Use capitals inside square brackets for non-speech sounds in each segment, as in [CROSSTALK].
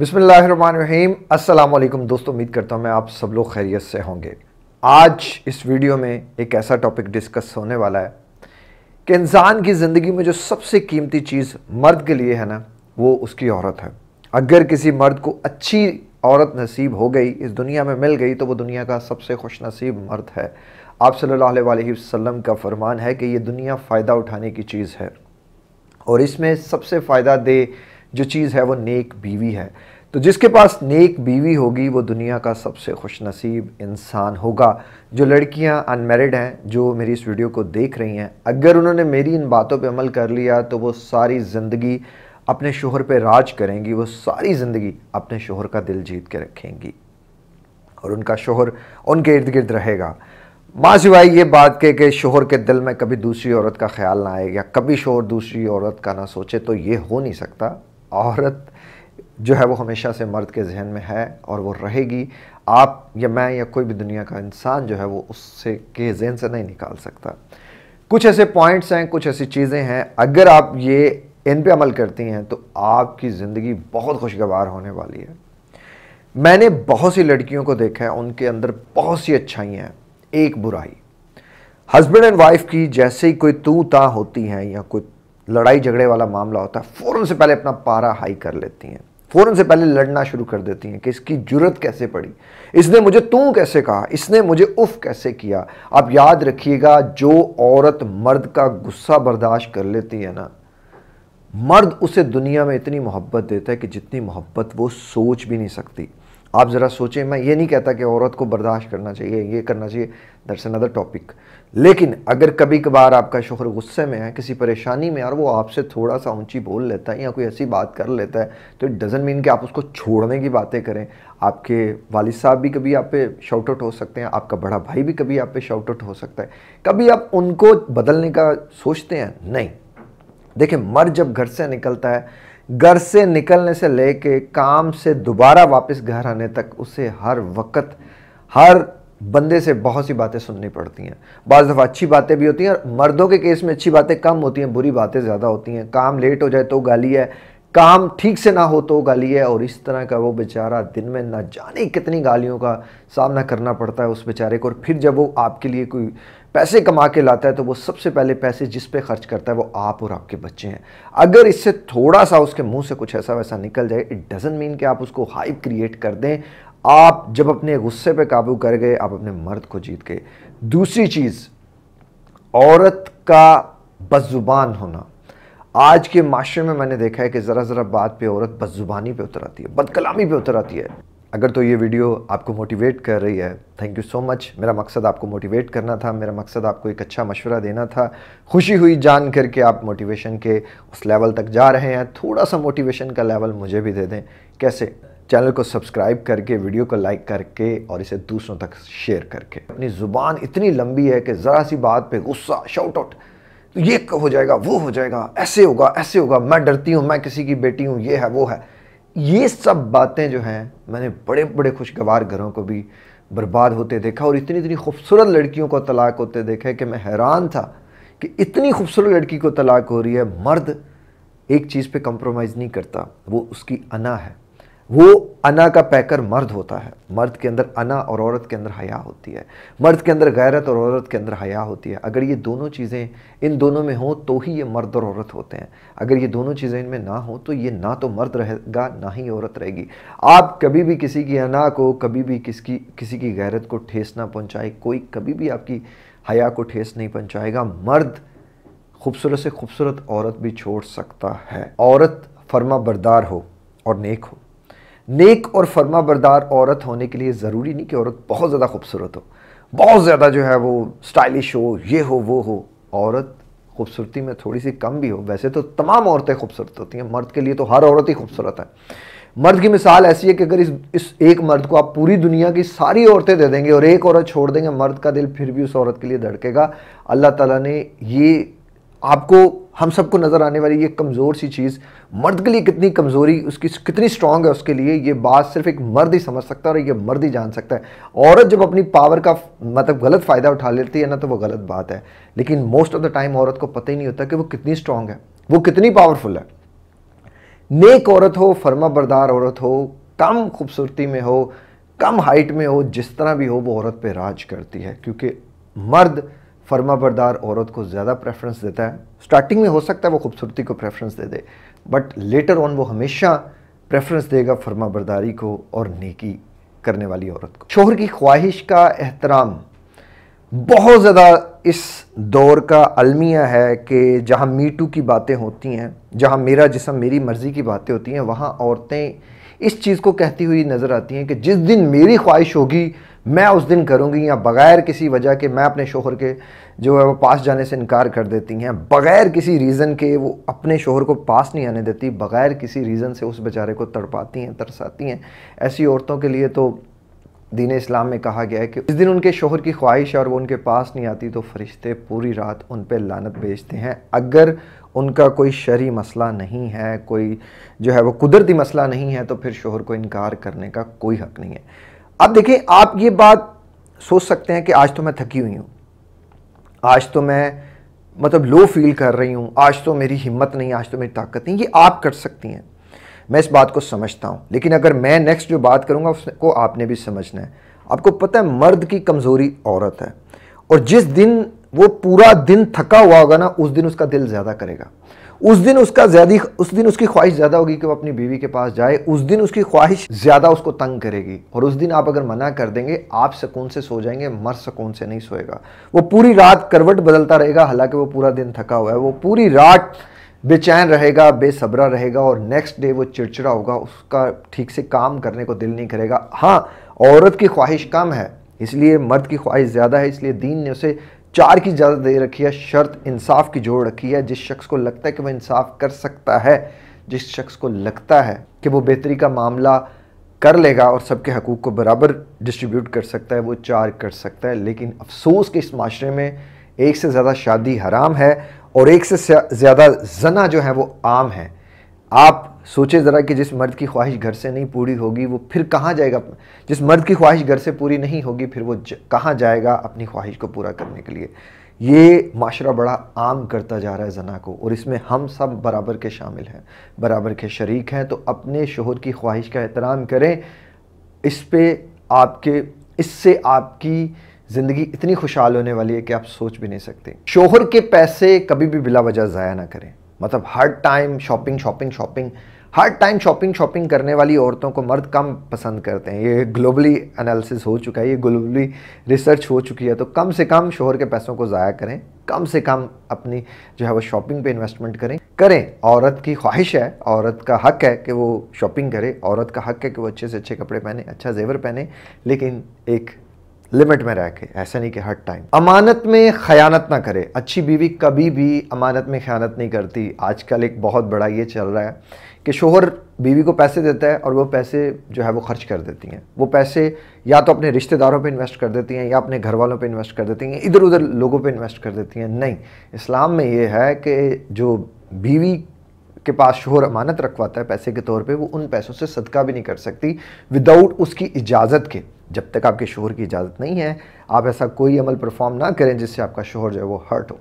बिसमीम अल्लाम दोस्तों उम्मीद करता हूँ मैं आप सब लोग खैरियत से होंगे आज इस वीडियो में एक ऐसा टॉपिक डिस्कस होने वाला है कि इंसान की ज़िंदगी में जो सबसे कीमती चीज़ मर्द के लिए है ना वो उसकी औरत है अगर किसी मर्द को अच्छी औरत नसीब हो गई इस दुनिया में मिल गई तो वो दुनिया का सबसे खुश नसीब मर्द है आप सल्लल्लाहु अलैहि वसल्लम का फरमान है कि ये दुनिया फ़ायदा उठाने की चीज़ है और इसमें सबसे फ़ायदा दे जो चीज़ है वो नेक बीवी है तो जिसके पास नेक बीवी होगी वो दुनिया का सबसे खुशनसीब इंसान होगा जो लड़कियां अनमेरिड हैं जो मेरी इस वीडियो को देख रही हैं अगर उन्होंने मेरी इन बातों पे अमल कर लिया तो वो सारी ज़िंदगी अपने शोहर पे राज करेंगी वो सारी ज़िंदगी अपने शोहर का दिल जीत के रखेंगी और उनका शोहर उनके इर्द गिर्द रहेगा माँ सिवाय ये बात के कि शोहर के दिल में कभी दूसरी औरत का ख्याल ना आए या कभी शोहर दूसरी औरत का ना सोचे तो ये हो नहीं सकता औरत जो है वो हमेशा से मर्द के जहन में है और वो रहेगी आप या मैं या कोई भी दुनिया का इंसान जो है वो उससे के जहन से नहीं निकाल सकता कुछ ऐसे पॉइंट्स हैं कुछ ऐसी चीज़ें हैं अगर आप ये इन पे अमल करती हैं तो आपकी ज़िंदगी बहुत खुशगवार होने वाली है मैंने बहुत सी लड़कियों को देखा है उनके अंदर बहुत सी अच्छाइयाँ हैं एक बुराई हस्बैंड एंड वाइफ की जैसे ही कोई तू ता होती हैं या कोई लड़ाई झगड़े वाला मामला होता है फ़ौरन से पहले अपना पारा हाई कर लेती हैं फ़ौरन से पहले लड़ना शुरू कर देती हैं कि इसकी जरूरत कैसे पड़ी इसने मुझे तू कैसे कहा इसने मुझे उफ़ कैसे किया आप याद रखिएगा जो औरत मर्द का गुस्सा बर्दाश्त कर लेती है ना मर्द उसे दुनिया में इतनी मोहब्बत देता है कि जितनी मोहब्बत वो सोच भी नहीं सकती आप ज़रा सोचें मैं ये नहीं कहता कि औरत को बर्दाश्त करना चाहिए ये करना चाहिए दरअसल अनदर टॉपिक लेकिन अगर कभी कभार आपका शोहर गुस्से में है किसी परेशानी में और वो आपसे थोड़ा सा ऊंची बोल लेता है या कोई ऐसी बात कर लेता है तो इट डज़न मीन कि आप उसको छोड़ने की बातें करें आपके वाल साहब भी कभी आप पे शॉर्ट आउट हो सकते हैं आपका बड़ा भाई भी कभी आप पे शॉर्ट आउट हो सकता है कभी आप उनको बदलने का सोचते हैं नहीं देखिए मर जब घर से निकलता है घर से निकलने से लेके काम से दोबारा वापस घर आने तक उसे हर वक्त हर बंदे से बहुत सी बातें सुननी पड़ती हैं बज़ दफ़ा अच्छी बातें भी होती हैं और मर्दों के केस में अच्छी बातें कम होती हैं बुरी बातें ज़्यादा होती हैं काम लेट हो जाए तो गाली है काम ठीक से ना हो तो गाली है और इस तरह का वो बेचारा दिन में ना जाने कितनी गालियों का सामना करना पड़ता है उस बेचारे को और फिर जब वो आपके लिए कोई पैसे कमा के लाता है तो वो सबसे पहले पैसे जिस पे खर्च करता है वो आप और आपके बच्चे हैं अगर इससे थोड़ा सा उसके मुंह से कुछ ऐसा वैसा निकल जाए इट डजेंट मीन कि आप उसको हाइप क्रिएट कर दें आप जब अपने गुस्से पे काबू कर गए आप अपने मर्द को जीत गए दूसरी चीज़ औरत का बजुबान होना आज के माशरे में मैंने देखा है कि ज़रा ज़रा बात पे औरत बदजुबानी पे उतर आती है बदकलामी पे उतर आती है अगर तो ये वीडियो आपको मोटिवेट कर रही है थैंक यू सो मच मेरा मकसद आपको मोटिवेट करना था मेरा मकसद आपको एक अच्छा मशवरा देना था खुशी हुई जान करके आप मोटिवेशन के उस लेवल तक जा रहे हैं थोड़ा सा मोटिवेशन का लेवल मुझे भी दे दें कैसे चैनल को सब्सक्राइब करके वीडियो को लाइक करके और इसे दूसरों तक शेयर करके अपनी ज़ुबान इतनी लंबी है कि ज़रा सी बात पर गुस्सा शॉट आउट तो ये हो जाएगा वो हो जाएगा ऐसे होगा ऐसे होगा मैं डरती हूँ मैं किसी की बेटी हूँ ये है वो है ये सब बातें जो हैं मैंने बड़े बड़े खुशगवार घरों को भी बर्बाद होते देखा और इतनी इतनी खूबसूरत लड़कियों को तलाक होते देखा कि मैं हैरान था कि इतनी खूबसूरत लड़की को तलाक हो रही है मर्द एक चीज़ पे कंप्रोमाइज़ नहीं करता वो उसकी अना है वो अना का पैकर मर्द होता है मर्द के अंदर अना और औरत के अंदर हया होती है मर्द के अंदर गैरत और औरत के अंदर हया होती है अगर ये दोनों चीज़ें इन दोनों में हों तो ही ये मर्द और औरत होते हैं अगर ये दोनों चीज़ें इनमें ना हो तो ये ना तो मर्द रहेगा ना ही औरत रहेगी आप कभी भी किसी की अना को कभी भी किसकी किसी की गैरत को ठेस ना पहुँचाए कोई कभी भी आपकी हया को ठेस नहीं पहुँचाएगा मर्द खूबसूरत से खूबसूरत औरत भी छोड़ सकता है औरत फर्मा बरदार हो और नेक हो नेक और फर्मा बरदार औरत होने के लिए ज़रूरी नहीं कि औरत बहुत ज़्यादा खूबसूरत हो बहुत ज़्यादा जो है वो स्टाइलिश हो ये हो वो हो औरत खूबसूरती में थोड़ी सी कम भी हो वैसे तो तमाम औरतें खूबसूरत होती हैं मर्द के लिए तो हर औरत ही खूबसूरत है मर्द की मिसाल ऐसी है कि अगर इस इस एक मर्द को आप पूरी दुनिया की सारी औरतें दे देंगे और एक औरत छोड़ देंगे मर्द का दिल फिर भी उस औरत के लिए धड़केगा अल्लाह ताला ने ये आपको हम सबको नज़र आने वाली ये कमज़ोर सी चीज़ मर्द के लिए कितनी कमज़ोरी उसकी कितनी स्ट्रांग है उसके लिए ये बात सिर्फ एक मर्द ही समझ सकता है और ये मर्द ही जान सकता है औरत जब अपनी पावर का मतलब गलत फ़ायदा उठा लेती है ना तो वो गलत बात है लेकिन मोस्ट ऑफ द टाइम औरत को पता ही नहीं होता कि वो कितनी स्ट्रांग है वो कितनी पावरफुल है नेक औरत हो फर्मा बरदार औरत हो कम खूबसूरती में हो कम हाइट में हो जिस तरह भी हो वो औरत पर राज करती है क्योंकि मर्द फर्मा बरदार औरत को ज़्यादा प्रेफरेंस देता है स्टार्टिंग में हो सकता है वो खूबसूरती को प्रेफरेंस दे दे बट लेटर ऑन वो हमेशा प्रेफरेंस देगा फर्मा बरदारी को और नेकी करने वाली औरत को शोहर की ख्वाहिश का एहतराम बहुत ज़्यादा इस दौर का अलमिया है कि जहाँ मीटू की बातें होती हैं जहाँ मेरा जिसम मेरी मर्ज़ी की बातें होती हैं वहाँ औरतें इस चीज़ को कहती हुई नज़र आती हैं कि जिस दिन मेरी ख्वाहिश होगी मैं उस दिन करूँगी या बग़ैर किसी वजह के मैं अपने शोहर के जो है वो पास जाने से इनकार कर देती हैं बग़ैर किसी रीज़न के वो अपने शोहर को पास नहीं आने देती बग़ैर किसी रीज़न से उस बेचारे को तड़पाती हैं तरसाती हैं ऐसी औरतों के लिए तो दीन इस्लाम में कहा गया है कि इस दिन उनके शोहर की ख्वाहिश और वो उनके पास नहीं आती तो फरिश्ते पूरी रात उन पर लानत भेजते हैं अगर उनका कोई शरी मसला नहीं है कोई जो है वो कुदरती मसला नहीं है तो फिर शोहर को इनकार करने का कोई हक नहीं है अब देखें आप ये बात सोच सकते हैं कि आज तो मैं थकी हुई हूँ आज तो मैं मतलब लो फील कर रही हूँ आज तो मेरी हिम्मत नहीं आज तो मेरी ताकत नहीं ये आप कर सकती हैं मैं इस बात को समझता हूँ लेकिन अगर मैं नेक्स्ट जो बात करूँगा उसको आपने भी समझना है आपको पता है मर्द की कमज़ोरी औरत है और जिस दिन वो पूरा दिन थका हुआ होगा ना उस दिन उसका दिल ज़्यादा करेगा उस दिन उसका ज़्यादा उस दिन उसकी ख्वाहिश ज़्यादा होगी कि वो अपनी बीवी के पास जाए उस दिन उसकी ख्वाहिश ज़्यादा उसको तंग करेगी और उस दिन आप अगर मना कर देंगे आप सुकून से सो जाएंगे मर सुकून से नहीं सोएगा वो पूरी रात करवट बदलता रहेगा हालांकि वो पूरा दिन थका हुआ है वो पूरी रात बेचैन रहेगा बेसब्रा रहेगा और नेक्स्ट डे वो चिड़चिड़ा होगा उसका ठीक से काम करने को दिल नहीं करेगा हाँ औरत की ख्वाहिश कम है इसलिए मर्द की ख्वाहिश ज़्यादा है इसलिए दीन ने उसे चार की ज़्यादा दे रखी है शर्त इंसाफ की जोड़ रखी है जिस शख्स को लगता है कि वह इंसाफ कर सकता है जिस शख्स को लगता है कि वो बेहतरी का मामला कर लेगा और सबके हकूक़ को बराबर डिस्ट्रीब्यूट कर सकता है वो चार कर सकता है लेकिन अफसोस के इस माशरे में एक से ज़्यादा शादी हराम है और एक से ज़्यादा जना जो है वो आम है आप सोचे ज़रा कि जिस मर्द की ख्वाहिश घर से नहीं पूरी होगी वो फिर कहाँ जाएगा जिस मर्द की ख्वाहिश घर से पूरी नहीं होगी फिर वो कहाँ जाएगा अपनी ख्वाहिश को पूरा करने के लिए ये माशरा बड़ा आम करता जा रहा है जना को और इसमें हम सब बराबर के शामिल हैं बराबर के शरीक हैं तो अपने शोहर की ख्वाहिश का एहतराम करें इस पर आपके इससे आपकी ज़िंदगी इतनी खुशहाल होने वाली है कि आप सोच भी नहीं सकते शोहर के पैसे कभी भी बिला वजह ज़ाया ना करें मतलब हर टाइम शॉपिंग शॉपिंग शॉपिंग हर टाइम शॉपिंग शॉपिंग करने वाली औरतों को मर्द कम पसंद करते हैं ये ग्लोबली एनालिसिस हो चुका है ये ग्लोबली रिसर्च हो चुकी है तो कम से कम शोहर के पैसों को ज़ाया करें कम से कम अपनी जो है वो शॉपिंग पे इन्वेस्टमेंट करें करें औरत की ख्वाहिश है औरत का हक है कि वो शॉपिंग करे औरत का हक है कि वो अच्छे से अच्छे कपड़े पहने अच्छा जेवर पहने लेकिन एक लिमिट में रह के ऐसा नहीं कि हर टाइम अमानत में खयानत ना करे अच्छी बीवी कभी भी अमानत में खयानत नहीं करती आजकल एक बहुत बड़ा ये चल रहा है कि शोहर बीवी को पैसे देता है और वो पैसे जो है वो खर्च कर देती हैं वो पैसे या तो अपने रिश्तेदारों पे इन्वेस्ट कर देती हैं या अपने घर वालों पर इन्वेस्ट कर देती हैं इधर उधर लोगों पर इन्वेस्ट कर देती हैं नहीं इस्लाम में ये है कि जो बीवी के पास शोहर अमानत रखवाता है पैसे के तौर पे वो उन पैसों से सदका भी नहीं कर सकती विदाउट उसकी इजाज़त के जब तक आपके शोहर की इजाज़त नहीं है आप ऐसा कोई अमल परफॉर्म ना करें जिससे आपका शोहर जो है वो हर्ट हो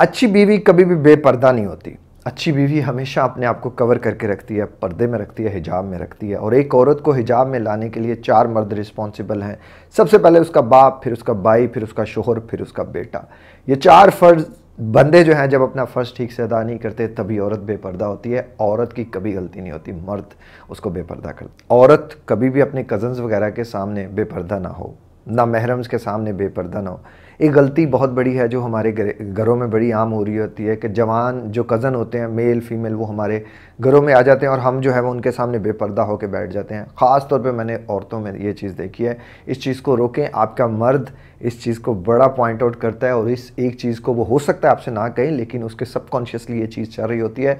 अच्छी बीवी कभी भी बेपर्दा नहीं होती अच्छी बीवी हमेशा अपने आप को कवर करके रखती है पर्दे में रखती है हिजाब में रखती है और एक औरत को हिजाब में लाने के लिए चार मर्द रिस्पॉन्सिबल हैं सबसे पहले उसका बाप फिर उसका भाई फिर उसका शोहर फिर उसका बेटा ये चार फ़र्ज बंदे जो हैं जब अपना फ़र्ज ठीक से अदा नहीं करते तभी औरत बेपर्दा होती है औरत की कभी गलती नहीं होती मर्द उसको बेपर्दा कर औरत कभी भी अपने कज़न्स वगैरह के सामने बेपर्दा ना हो ना महरम्स के सामने बेपर्दा ना हो एक गलती बहुत बड़ी है जो हमारे घरों में बड़ी आम हो रही होती है कि जवान जो कज़न होते हैं मेल फीमेल वो हमारे घरों में आ जाते हैं और हम जो है वो उनके सामने बेपर्दा होकर बैठ जाते हैं ख़ास तौर पे मैंने औरतों में ये चीज़ देखी है इस चीज़ को रोकें आपका मर्द इस चीज़ को बड़ा पॉइंट आउट करता है और इस एक चीज़ को वो हो सकता है आपसे ना कहें लेकिन उसके सबकॉन्शियसली ये चीज़ चल रही होती है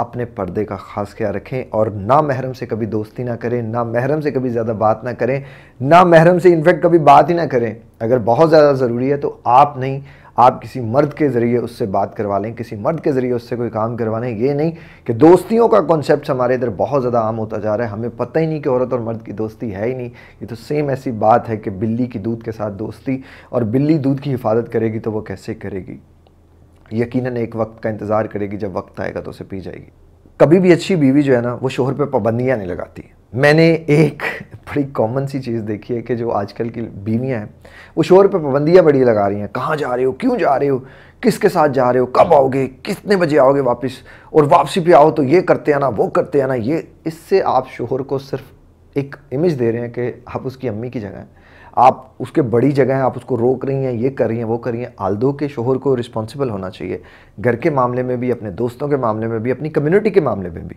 अपने पर्दे का ख़ास ख्याल रखें और ना महरम से कभी दोस्ती ना करें ना महरम से कभी ज़्यादा बात ना करें ना महरम से इनफेक्ट कभी बात ही ना करें अगर बहुत ज़्यादा ज़रूरी है तो आप नहीं आप किसी मर्द के ज़रिए उससे बात करवा लें किसी मर्द के ज़रिए उससे कोई काम करवा लें ये नहीं कि दोस्तियों का कॉन्सेप्ट हमारे इधर बहुत ज़्यादा आम होता जा रहा है हमें पता ही नहीं कि औरत और मर्द की दोस्ती है ही नहीं ये तो सेम ऐसी बात है कि बिल्ली की दूध के साथ दोस्ती और बिल्ली दूध की हिफाजत करेगी तो वो कैसे करेगी यकीनन एक वक्त का इंतज़ार करेगी जब वक्त आएगा तो उसे पी जाएगी कभी भी अच्छी बीवी जो है ना वो शोहर पे पाबंदियाँ नहीं लगाती मैंने एक [LAUGHS] बड़ी कॉमन सी चीज़ देखी है कि जो आजकल की बीवियाँ हैं वो शोर पे पाबंदियाँ बड़ी लगा रही हैं कहाँ जा रहे हो क्यों जा रहे हो किसके साथ जा रहे हो कब आओगे कितने बजे आओगे वापस और वापसी पे आओ तो ये करते आना वो करते आना ये इससे आप शोहर को सिर्फ एक इमेज दे रहे हैं कि आप उसकी अम्मी की जगह हैं आप उसके बड़ी जगह हैं आप उसको रोक रही हैं ये कर रही हैं वो कर रही हैं आलदो के शोहर को रिस्पॉन्सिबल होना चाहिए घर के मामले में भी अपने दोस्तों के मामले में भी अपनी कम्युनिटी के मामले में भी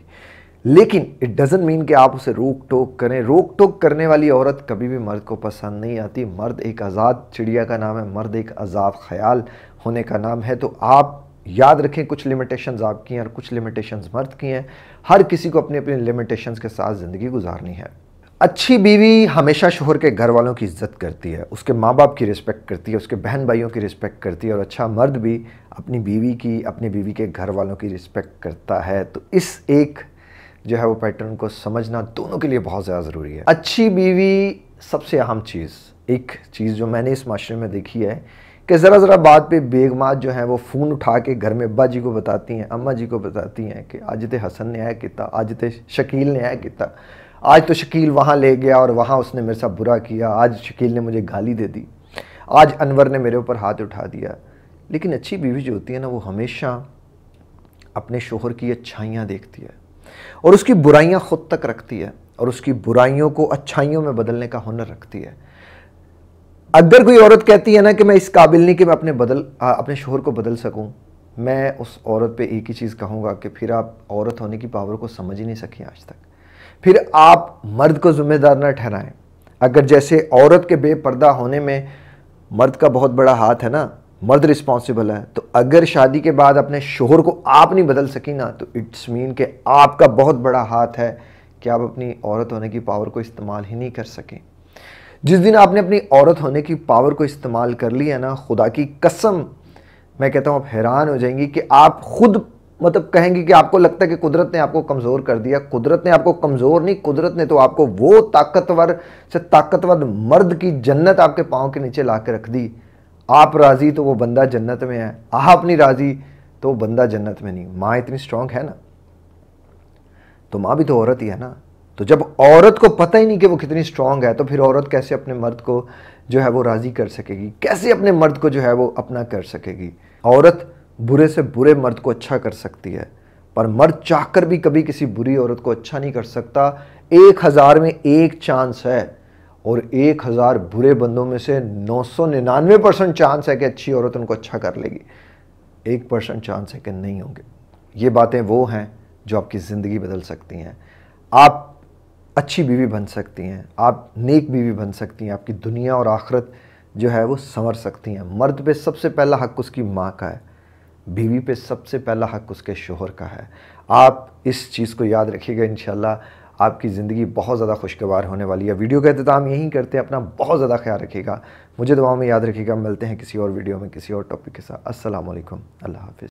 लेकिन इट डजेंट मीन कि आप उसे रोक टोक करें रोक टोक करने वाली औरत कभी भी मर्द को पसंद नहीं आती मर्द एक आज़ाद चिड़िया का नाम है मर्द एक आज़ाद ख्याल होने का नाम है तो आप याद रखें कुछ लिमिटेशंस आपकी हैं और कुछ लिमिटेशंस मर्द की हैं हर किसी को अपने अपने लिमिटेशंस के साथ ज़िंदगी गुजारनी है अच्छी बीवी हमेशा शोहर के घर वालों की इज्जत करती है उसके माँ बाप की रिस्पेक्ट करती है उसके बहन भाइयों की रिस्पेक्ट करती है और अच्छा मर्द भी अपनी बीवी की अपनी बीवी के घर वालों की रिस्पेक्ट करता है तो इस एक जो है वो पैटर्न को समझना दोनों के लिए बहुत ज़्यादा ज़रूरी है अच्छी बीवी सबसे अहम चीज़ एक चीज़ जो मैंने इस माशरे में देखी है कि ज़रा ज़रा बात पे बेगमात जो है वो फ़ोन उठा के घर में अब्बा जी को बताती हैं अम्मा जी को बताती हैं कि आज ते हसन ने आया किता आज ते शकील ने आया किता आज तो शकील वहाँ ले गया और वहाँ उसने मेरे साथ बुरा किया आज शकील ने मुझे गाली दे दी आज अनवर ने मेरे ऊपर हाथ उठा दिया लेकिन अच्छी बीवी जो होती है ना वो हमेशा अपने शोहर की अच्छाइयाँ देखती है और उसकी बुराइयाँ खुद तक रखती है और उसकी बुराइयों को अच्छाइयों में बदलने का हुनर रखती है अगर कोई औरत कहती है ना कि मैं इस काबिल नहीं कि मैं अपने बदल आ, अपने शोहर को बदल सकूं मैं उस औरत पे एक ही चीज़ कहूँगा कि फिर आप औरत होने की पावर को समझ ही नहीं सकी आज तक फिर आप मर्द को जिम्मेदार ना ठहराएं अगर जैसे औरत के बेपर्दा होने में मर्द का बहुत बड़ा हाथ है ना मर्द रिस्पॉन्सिबल है तो अगर शादी के बाद अपने शोहर को आप नहीं बदल सकी ना तो इट्स मीन के आपका बहुत बड़ा हाथ है कि आप अपनी औरत होने की पावर को इस्तेमाल ही नहीं कर सकें जिस दिन आपने अपनी औरत होने की पावर को इस्तेमाल कर लिया ना खुदा की कसम मैं कहता हूँ आप हैरान हो जाएंगी कि आप खुद मतलब कहेंगी कि आपको लगता है कि कुदरत ने आपको कमज़ोर कर दिया कुदरत ने आपको कमज़ोर नहीं कुदरत ने तो आपको वो ताकतवर से ताकतवर मर्द की जन्नत आपके पाँव के नीचे ला के रख दी आप राज़ी तो वो बंदा जन्नत में है आप नहीं राज़ी तो वो बंदा जन्नत में नहीं माँ इतनी स्ट्रांग है ना तो माँ भी तो औरत ही है ना तो जब औरत को पता ही नहीं कि वो कितनी स्ट्रांग है तो फिर औरत कैसे अपने मर्द को जो है वो राज़ी कर सकेगी कैसे अपने मर्द को जो है वो अपना कर सकेगी औरत बुरे से बुरे मर्द को अच्छा कर सकती है पर मर्द चाहकर भी कभी किसी बुरी औरत को अच्छा नहीं कर सकता एक हज़ार में एक चांस है और एक हज़ार बुरे बंदों में से नौ सौ निन्यानवे परसेंट चांस है कि अच्छी औरत उनको अच्छा कर लेगी एक परसेंट चांस है कि नहीं होंगे ये बातें वो हैं जो आपकी ज़िंदगी बदल सकती हैं आप अच्छी बीवी बन सकती हैं आप नेक बीवी बन सकती हैं आपकी दुनिया और आखरत जो है वो संवर सकती हैं मर्द पे सबसे पहला हक उसकी माँ का है बीवी पे सबसे पहला हक उसके शोहर का है आप इस चीज़ को याद रखिएगा इन आपकी ज़िंदगी बहुत ज़्यादा खुशगवार होने वाली है वीडियो का अख्ताम यहीं करते हैं अपना बहुत ज़्यादा ख्याल रखिएगा मुझे दुआओं में याद रखिएगा मिलते हैं किसी और वीडियो में किसी और टॉपिक के साथ असलम अल्लाह हाफ़